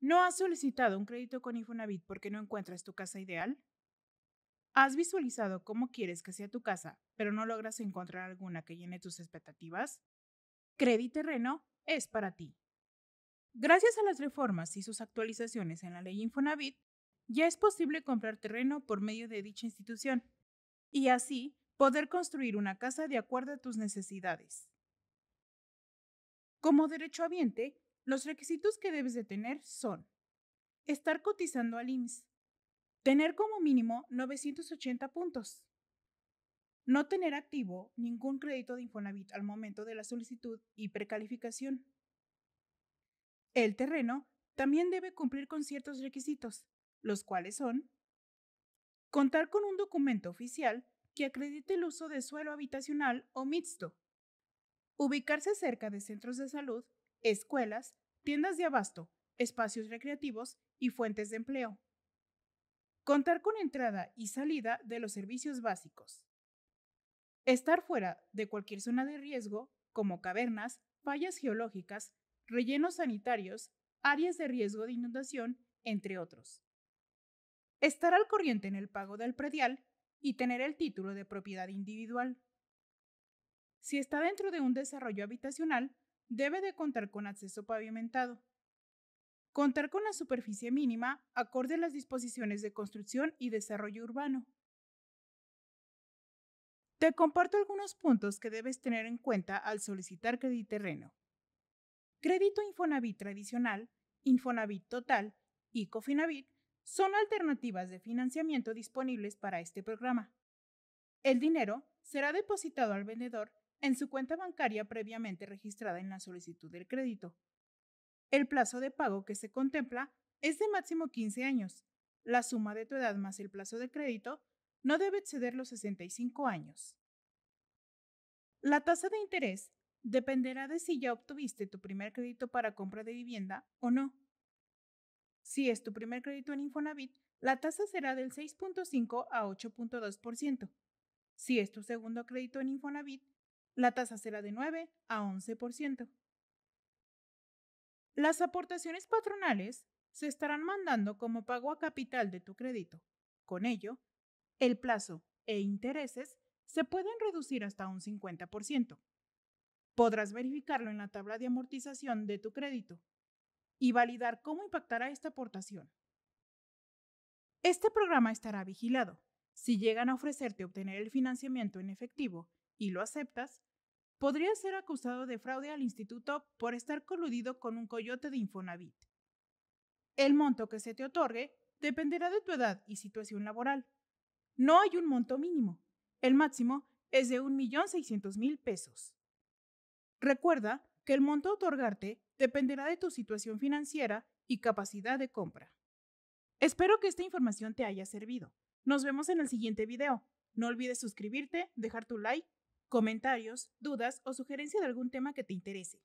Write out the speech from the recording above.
¿No has solicitado un crédito con Infonavit porque no encuentras tu casa ideal? ¿Has visualizado cómo quieres que sea tu casa, pero no logras encontrar alguna que llene tus expectativas? Crédito Terreno es para ti. Gracias a las reformas y sus actualizaciones en la ley Infonavit, ya es posible comprar terreno por medio de dicha institución y así poder construir una casa de acuerdo a tus necesidades. Como derecho derechohabiente, los requisitos que debes de tener son estar cotizando al IMSS, tener como mínimo 980 puntos, no tener activo ningún crédito de Infonavit al momento de la solicitud y precalificación. El terreno también debe cumplir con ciertos requisitos, los cuales son contar con un documento oficial que acredite el uso de suelo habitacional o mixto, ubicarse cerca de centros de salud escuelas, tiendas de abasto, espacios recreativos y fuentes de empleo. Contar con entrada y salida de los servicios básicos. Estar fuera de cualquier zona de riesgo, como cavernas, vallas geológicas, rellenos sanitarios, áreas de riesgo de inundación, entre otros. Estar al corriente en el pago del predial y tener el título de propiedad individual. Si está dentro de un desarrollo habitacional, debe de contar con acceso pavimentado. Contar con la superficie mínima acorde a las disposiciones de construcción y desarrollo urbano. Te comparto algunos puntos que debes tener en cuenta al solicitar crédito terreno. Crédito Infonavit tradicional, Infonavit total y Cofinavit son alternativas de financiamiento disponibles para este programa. El dinero será depositado al vendedor en su cuenta bancaria previamente registrada en la solicitud del crédito. El plazo de pago que se contempla es de máximo 15 años. La suma de tu edad más el plazo de crédito no debe exceder los 65 años. La tasa de interés dependerá de si ya obtuviste tu primer crédito para compra de vivienda o no. Si es tu primer crédito en Infonavit, la tasa será del 6.5 a 8.2%. Si es tu segundo crédito en Infonavit, la tasa será de 9 a 11%. Las aportaciones patronales se estarán mandando como pago a capital de tu crédito. Con ello, el plazo e intereses se pueden reducir hasta un 50%. Podrás verificarlo en la tabla de amortización de tu crédito y validar cómo impactará esta aportación. Este programa estará vigilado. Si llegan a ofrecerte obtener el financiamiento en efectivo y lo aceptas, podrías ser acusado de fraude al instituto por estar coludido con un coyote de Infonavit. El monto que se te otorgue dependerá de tu edad y situación laboral. No hay un monto mínimo. El máximo es de 1.600.000 pesos. Recuerda que el monto a otorgarte dependerá de tu situación financiera y capacidad de compra. Espero que esta información te haya servido. Nos vemos en el siguiente video. No olvides suscribirte, dejar tu like comentarios, dudas o sugerencia de algún tema que te interese.